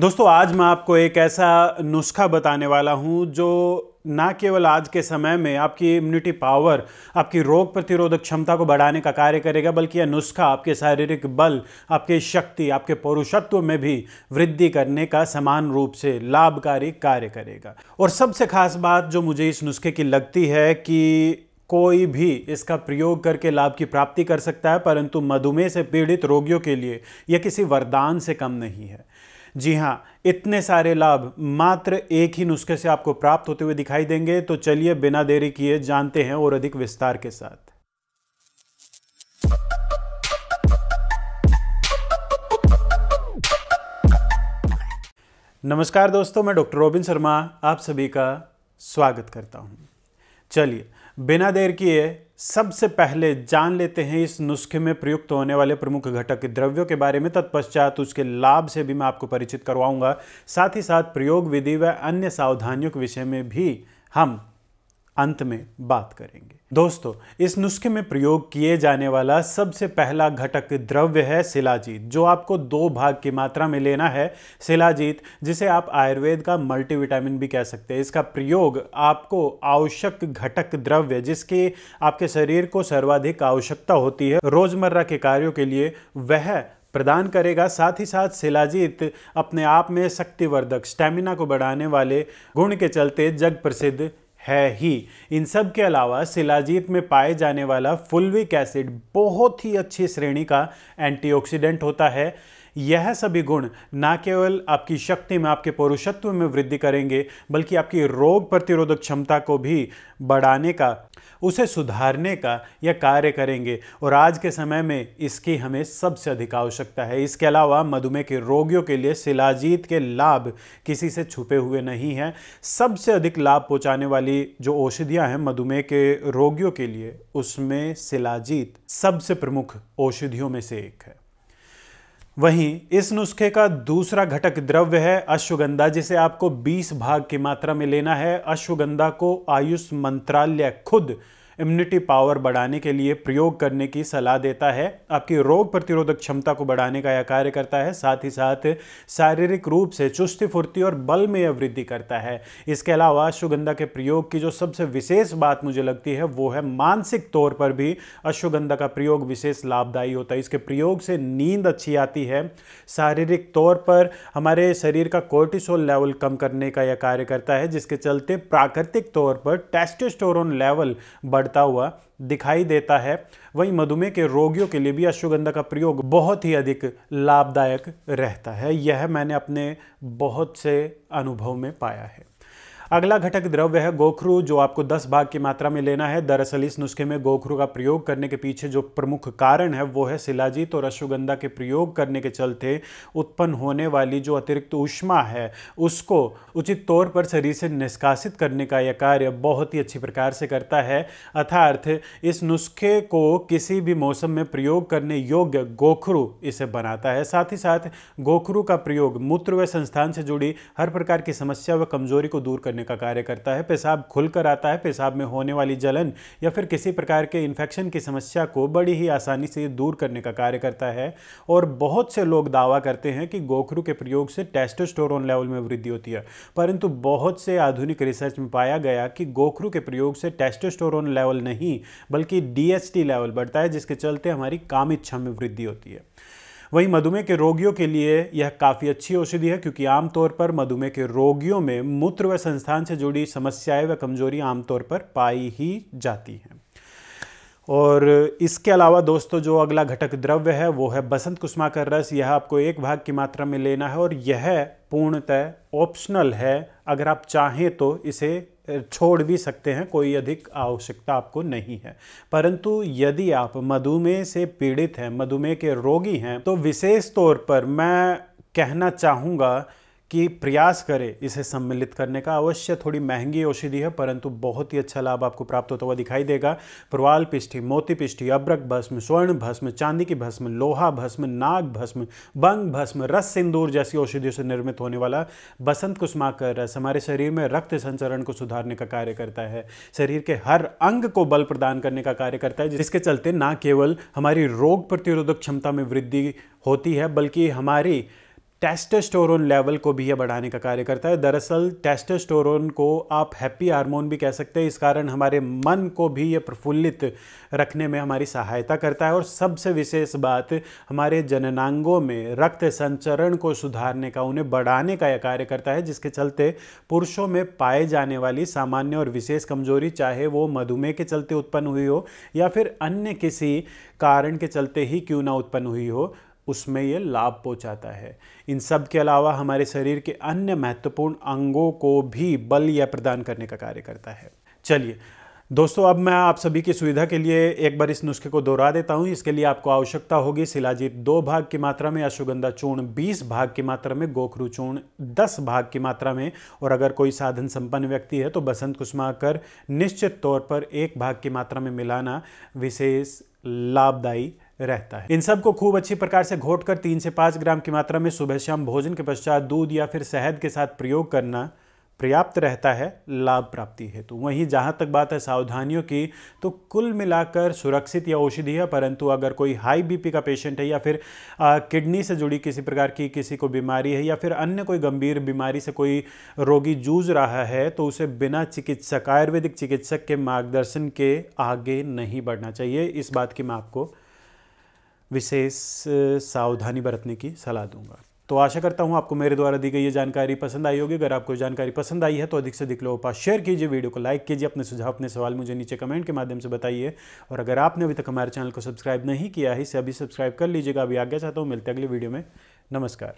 दोस्तों आज मैं आपको एक ऐसा नुस्खा बताने वाला हूं जो ना केवल आज के समय में आपकी इम्यूनिटी पावर आपकी रोग प्रतिरोधक क्षमता को बढ़ाने का कार्य करेगा बल्कि यह नुस्खा आपके शारीरिक बल आपकी शक्ति आपके पौरुषत्व में भी वृद्धि करने का समान रूप से लाभकारी कार्य करेगा और सबसे खास बात जो मुझे इस नुस्खे की लगती है कि कोई भी इसका प्रयोग करके लाभ की प्राप्ति कर सकता है परंतु मधुमेह से पीड़ित रोगियों के लिए यह किसी वरदान से कम नहीं है जी हाँ इतने सारे लाभ मात्र एक ही नुस्खे से आपको प्राप्त होते हुए दिखाई देंगे तो चलिए बिना देरी किए जानते हैं और अधिक विस्तार के साथ नमस्कार दोस्तों मैं डॉक्टर रोबिन शर्मा आप सभी का स्वागत करता हूं चलिए बिना देर किए सबसे पहले जान लेते हैं इस नुस्खे में प्रयुक्त होने वाले प्रमुख घटक द्रव्यों के बारे में तत्पश्चात उसके लाभ से भी मैं आपको परिचित करवाऊंगा साथ ही साथ प्रयोग विधि व अन्य सावधानियों के विषय में भी हम अंत में बात करेंगे दोस्तों इस नुस्खे में प्रयोग किए जाने वाला सबसे पहला घटक द्रव्य है शिलाजीत जो आपको दो भाग की मात्रा में लेना है शिलाजीत जिसे आप आयुर्वेद का मल्टीविटामिन भी कह सकते हैं इसका प्रयोग आपको आवश्यक घटक द्रव्य जिसकी आपके शरीर को सर्वाधिक आवश्यकता होती है रोजमर्रा के कार्यों के लिए वह प्रदान करेगा साथ ही साथ शिलाजीत अपने आप में शक्तिवर्धक स्टेमिना को बढ़ाने वाले गुण के चलते जग प्रसिद्ध है ही इन सब के अलावा सिलाजीत में पाए जाने वाला फुलविक एसिड बहुत ही अच्छी श्रेणी का एंटीऑक्सीडेंट होता है यह सभी गुण ना केवल आपकी शक्ति में आपके पौरुषत्व में वृद्धि करेंगे बल्कि आपकी रोग प्रतिरोधक क्षमता को भी बढ़ाने का उसे सुधारने का यह कार्य करेंगे और आज के समय में इसकी हमें सबसे अधिक आवश्यकता है इसके अलावा मधुमेह के रोगियों के लिए शिलाजीत के लाभ किसी से छुपे हुए नहीं हैं सबसे अधिक लाभ पहुंचाने वाली जो औषधियां हैं मधुमेह के रोगियों के लिए उसमें शिलाजीत सबसे प्रमुख औषधियों में से एक है वहीं इस नुस्खे का दूसरा घटक द्रव्य है अश्वगंधा जिसे आपको 20 भाग की मात्रा में लेना है अश्वगंधा को आयुष मंत्रालय खुद इम्यूनिटी पावर बढ़ाने के लिए प्रयोग करने की सलाह देता है आपकी रोग प्रतिरोधक क्षमता को बढ़ाने का यह कार्य करता है साथ ही साथ शारीरिक रूप से चुस्ती फुर्ती और बल में यह वृद्धि करता है इसके अलावा अश्वगंधा के प्रयोग की जो सबसे विशेष बात मुझे लगती है वो है मानसिक तौर पर भी अश्वगंधा का प्रयोग विशेष लाभदायी होता है इसके प्रयोग से नींद अच्छी आती है शारीरिक तौर पर हमारे शरीर का कोर्टिसोल लेवल कम करने का यह कार्य करता है जिसके चलते प्राकृतिक तौर पर टेस्टोस्टेरोन लेवल बढ़ बढ़ता हुआ दिखाई देता है वहीं मधुमेह के रोगियों के लिए भी अश्वगंधा का प्रयोग बहुत ही अधिक लाभदायक रहता है यह मैंने अपने बहुत से अनुभव में पाया है अगला घटक द्रव्य है गोखरू जो आपको 10 भाग की मात्रा में लेना है दरअसल इस नुस्खे में गोखरू का प्रयोग करने के पीछे जो प्रमुख कारण है वो है शिलाजीत और अश्वगंधा के प्रयोग करने के चलते उत्पन्न होने वाली जो अतिरिक्त ऊष्मा है उसको उचित तौर पर शरीर से निष्कासित करने का यह कार्य बहुत ही अच्छी प्रकार से करता है अर्थार्थ इस नुस्खे को किसी भी मौसम में प्रयोग करने योग्य गोखरू इसे बनाता है साथ ही साथ गोखरू का प्रयोग मूत्र व संस्थान से जुड़ी हर प्रकार की समस्या व कमजोरी को दूर करने करने का कार्य करता है पेशाब खुल आता है पेशाब में होने वाली जलन या फिर किसी प्रकार के इन्फेक्शन की समस्या को बड़ी ही आसानी से दूर करने का कार्य करता है और बहुत से लोग दावा करते हैं कि गोखरू के प्रयोग से टेस्टोस्टोरोन लेवल में वृद्धि होती है परंतु बहुत से आधुनिक रिसर्च में पाया गया कि गोखरू के प्रयोग से टेस्टोस्टोरोन लेवल नहीं बल्कि डीएसटी लेवल बढ़ता है जिसके चलते हमारी काम इच्छा में वृद्धि होती है वहीं मधुमेह के रोगियों के लिए यह काफ़ी अच्छी औषधि है क्योंकि आमतौर पर मधुमेह के रोगियों में मूत्र व संस्थान से जुड़ी समस्याएं व कमजोरी आमतौर पर पाई ही जाती हैं और इसके अलावा दोस्तों जो अगला घटक द्रव्य है वो है बसंत कुष्मा का रस यह आपको एक भाग की मात्रा में लेना है और यह पूर्णतः ऑप्शनल है अगर आप चाहें तो इसे छोड़ भी सकते हैं कोई अधिक आवश्यकता आपको नहीं है परंतु यदि आप मधुमेह से पीड़ित हैं मधुमेह के रोगी हैं तो विशेष तौर पर मैं कहना चाहूँगा कि प्रयास करें इसे सम्मिलित करने का अवश्य थोड़ी महंगी औषधि है परंतु बहुत ही अच्छा लाभ आपको प्राप्त होता हुआ दिखाई देगा प्रवाल पिष्ठी मोती पिष्ठी अब्रक भस्म स्वर्ण भस्म चांदी की भस्म लोहा भस्म नाग भस्म बंग भस्म रस सिंदूर जैसी औषधियों से निर्मित होने वाला बसंत का रस हमारे शरीर में रक्त संचरण को सुधारने का कार्य करता है शरीर के हर अंग को बल प्रदान करने का कार्य करता है जिसके चलते ना केवल हमारी रोग प्रतिरोधक क्षमता में वृद्धि होती है बल्कि हमारी टेस्टोस्टेरोन लेवल को भी ये बढ़ाने का कार्य करता है दरअसल टेस्टोस्टेरोन को आप हैप्पी हार्मोन भी कह सकते हैं इस कारण हमारे मन को भी ये प्रफुल्लित रखने में हमारी सहायता करता है और सबसे विशेष बात हमारे जननांगों में रक्त संचरण को सुधारने का उन्हें बढ़ाने का यह कार्य करता है जिसके चलते पुरुषों में पाए जाने वाली सामान्य और विशेष कमजोरी चाहे वो मधुमेह के चलते उत्पन्न हुई हो या फिर अन्य किसी कारण के चलते ही क्यों ना उत्पन्न हुई हो उसमें ये लाभ पहुंचाता है इन सब के अलावा हमारे शरीर के अन्य महत्वपूर्ण अंगों को भी बल या प्रदान करने का कार्य करता है चलिए दोस्तों अब मैं आप सभी की सुविधा के लिए एक बार इस नुस्खे को दोहरा देता हूँ इसके लिए आपको आवश्यकता होगी शिलाजीत दो भाग की मात्रा में अश्वगंधा चूर्ण बीस भाग की मात्रा में गोखरू चूर्ण दस भाग की मात्रा में और अगर कोई साधन संपन्न व्यक्ति है तो बसंत कर निश्चित तौर पर एक भाग की मात्रा में मिलाना विशेष लाभदायी रहता है इन सब को खूब अच्छी प्रकार से घोटकर तीन से पाँच ग्राम की मात्रा में सुबह शाम भोजन के पश्चात दूध या फिर शहद के साथ प्रयोग करना पर्याप्त रहता है लाभ प्राप्ति हेतु वहीं जहाँ तक बात है सावधानियों की तो कुल मिलाकर सुरक्षित या औषधि है परंतु अगर कोई हाई बीपी का पेशेंट है या फिर किडनी से जुड़ी किसी प्रकार की किसी को बीमारी है या फिर अन्य कोई गंभीर बीमारी से कोई रोगी जूझ रहा है तो उसे बिना चिकित्सक आयुर्वेदिक चिकित्सक के मार्गदर्शन के आगे नहीं बढ़ना चाहिए इस बात की मैं आपको विशेष सावधानी बरतने की सलाह दूंगा तो आशा करता हूँ आपको मेरे द्वारा दी गई ये जानकारी पसंद आई होगी अगर आपको जानकारी पसंद आई है तो अधिक से अधिक लोगों पास शेयर कीजिए वीडियो को लाइक कीजिए अपने सुझाव अपने सवाल मुझे नीचे कमेंट के माध्यम से बताइए और अगर आपने अभी तक हमारे चैनल को सब्सक्राइब नहीं किया है इसे अभी सब्सक्राइब कर लीजिएगा अभी आज्ञा चाहता हूँ मिलते अगले वीडियो में नमस्कार